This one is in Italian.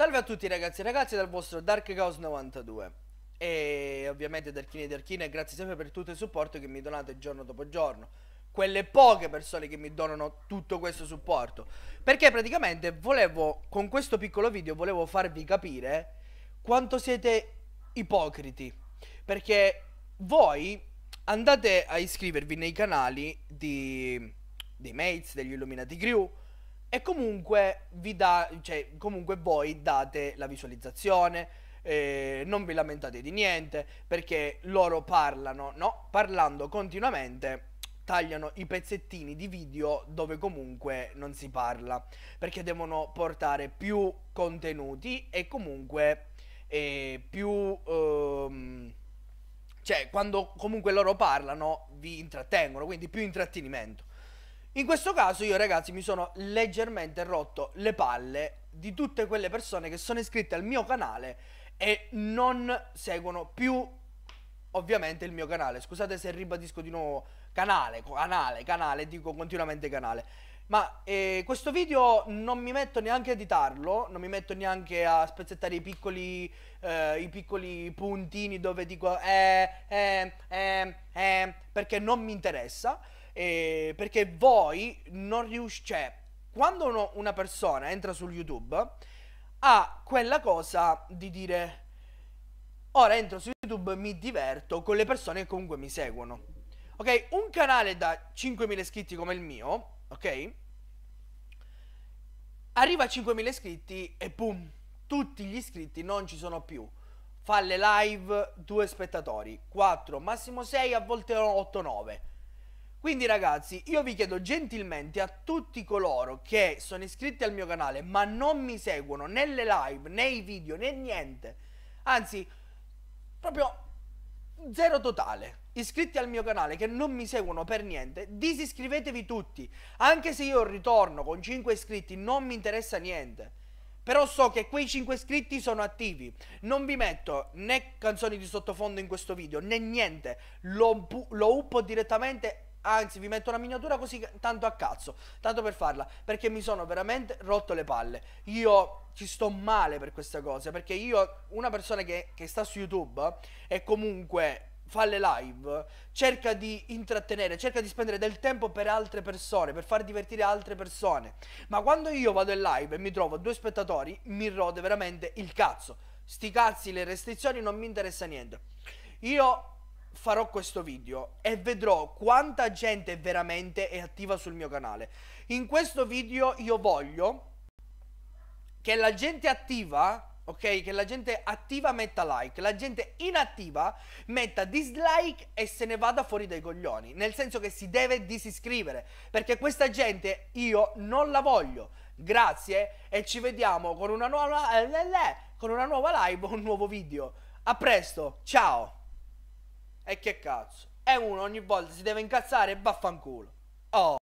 Salve a tutti ragazzi e ragazze dal vostro Dark Chaos 92 E ovviamente Darkini e Darkine grazie sempre per tutto il supporto che mi donate giorno dopo giorno Quelle poche persone che mi donano tutto questo supporto Perché praticamente volevo, con questo piccolo video volevo farvi capire quanto siete ipocriti Perché voi andate a iscrivervi nei canali di, dei mates, degli Illuminati Crew e comunque, vi da, cioè, comunque voi date la visualizzazione, eh, non vi lamentate di niente, perché loro parlano, no? Parlando continuamente tagliano i pezzettini di video dove comunque non si parla, perché devono portare più contenuti e comunque eh, più... Ehm, cioè, quando comunque loro parlano vi intrattengono, quindi più intrattenimento. In questo caso io ragazzi mi sono leggermente rotto le palle di tutte quelle persone che sono iscritte al mio canale e non seguono più ovviamente il mio canale. Scusate se ribadisco di nuovo canale, canale, canale, dico continuamente canale. Ma eh, questo video non mi metto neanche a editarlo, non mi metto neanche a spezzettare i piccoli, eh, i piccoli puntini dove dico eh, eh, eh, eh, perché non mi interessa eh, perché voi non riuscite... Cioè, quando uno, una persona entra su YouTube ha quella cosa di dire ora entro su YouTube, mi diverto con le persone che comunque mi seguono. Ok, un canale da 5.000 iscritti come il mio, ok? Arriva a 5.000 iscritti e boom, tutti gli iscritti non ci sono più. Fa le live, due spettatori, 4, massimo 6, a volte 8, 9. Quindi ragazzi, io vi chiedo gentilmente a tutti coloro che sono iscritti al mio canale ma non mi seguono nelle live, nei video, né niente, anzi, proprio zero totale, iscritti al mio canale che non mi seguono per niente, disiscrivetevi tutti, anche se io ritorno con 5 iscritti non mi interessa niente. Però so che quei 5 iscritti sono attivi. Non vi metto né canzoni di sottofondo in questo video, né niente. Lo, lo uppo direttamente Anzi, vi metto una miniatura così tanto a cazzo, tanto per farla, perché mi sono veramente rotto le palle. Io ci sto male per questa cosa, perché io, una persona che, che sta su YouTube e comunque fa le live, cerca di intrattenere, cerca di spendere del tempo per altre persone, per far divertire altre persone. Ma quando io vado in live e mi trovo due spettatori, mi rode veramente il cazzo. Sti cazzi, le restrizioni non mi interessa niente. Io farò questo video e vedrò quanta gente veramente è attiva sul mio canale. In questo video io voglio che la gente attiva, ok? Che la gente attiva metta like, la gente inattiva metta dislike e se ne vada fuori dai coglioni. Nel senso che si deve disiscrivere, perché questa gente io non la voglio. Grazie e ci vediamo con una nuova, eh, eh, eh, con una nuova live, un nuovo video. A presto, ciao! E che cazzo? E uno ogni volta si deve incazzare e vaffanculo. Oh!